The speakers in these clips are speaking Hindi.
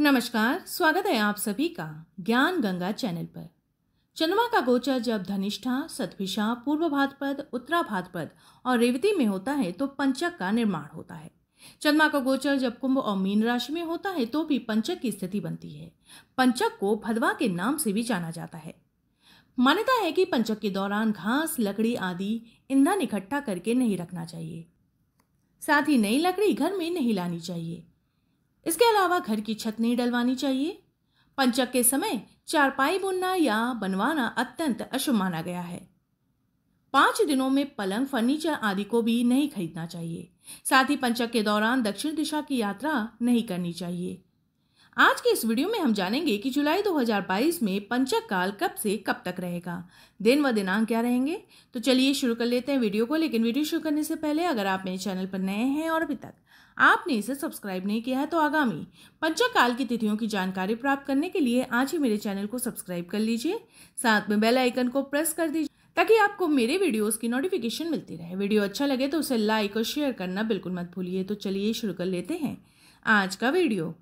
नमस्कार स्वागत है आप सभी का ज्ञान गंगा चैनल पर चंद्रमा का गोचर जब धनिष्ठा सतभिषा पूर्व भाद्रपद उत्तरा भाद्रपद और रेवती में होता है तो पंचक का निर्माण होता है चंद्रमा का गोचर जब कुंभ और मीन राशि में होता है तो भी पंचक की स्थिति बनती है पंचक को भदवा के नाम से भी जाना जाता है मान्यता है कि पंचक के दौरान घास लकड़ी आदि ईंधन इकट्ठा करके नहीं रखना चाहिए साथ ही नई लकड़ी घर में नहीं लानी चाहिए इसके अलावा घर की छत नहीं डलवानी चाहिए पंचक के समय चारपाई बुनना या बनवाना अत्यंत अशुभ माना गया है पाँच दिनों में पलंग फर्नीचर आदि को भी नहीं खरीदना चाहिए साथ ही पंचक के दौरान दक्षिण दिशा की यात्रा नहीं करनी चाहिए आज के इस वीडियो में हम जानेंगे कि जुलाई 2022 में पंचक काल कब से कब तक रहेगा दिन व दिनांक क्या रहेंगे तो चलिए शुरू कर लेते हैं वीडियो को लेकिन वीडियो शुरू करने से पहले अगर आप मेरे चैनल पर नए हैं और अभी तक आपने इसे सब्सक्राइब नहीं किया है तो आगामी पंचक काल की तिथियों की जानकारी प्राप्त करने के लिए आज ही मेरे चैनल को सब्सक्राइब कर लीजिए साथ में बेल आइकन को प्रेस कर दीजिए ताकि आपको मेरे वीडियोस की नोटिफिकेशन मिलती रहे वीडियो अच्छा लगे तो उसे लाइक और शेयर करना बिल्कुल मत भूलिए तो चलिए शुरू कर लेते हैं आज का वीडियो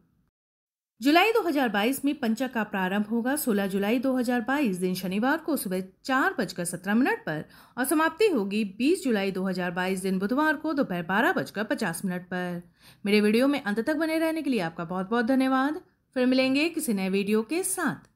जुलाई 2022 में पंचक का प्रारंभ होगा 16 जुलाई 2022 दिन शनिवार को सुबह चार बजकर सत्रह मिनट पर और समाप्ति होगी 20 जुलाई 2022 दिन बुधवार को दोपहर बारह बजकर पचास मिनट पर मेरे वीडियो में अंत तक बने रहने के लिए आपका बहुत बहुत धन्यवाद फिर मिलेंगे किसी नए वीडियो के साथ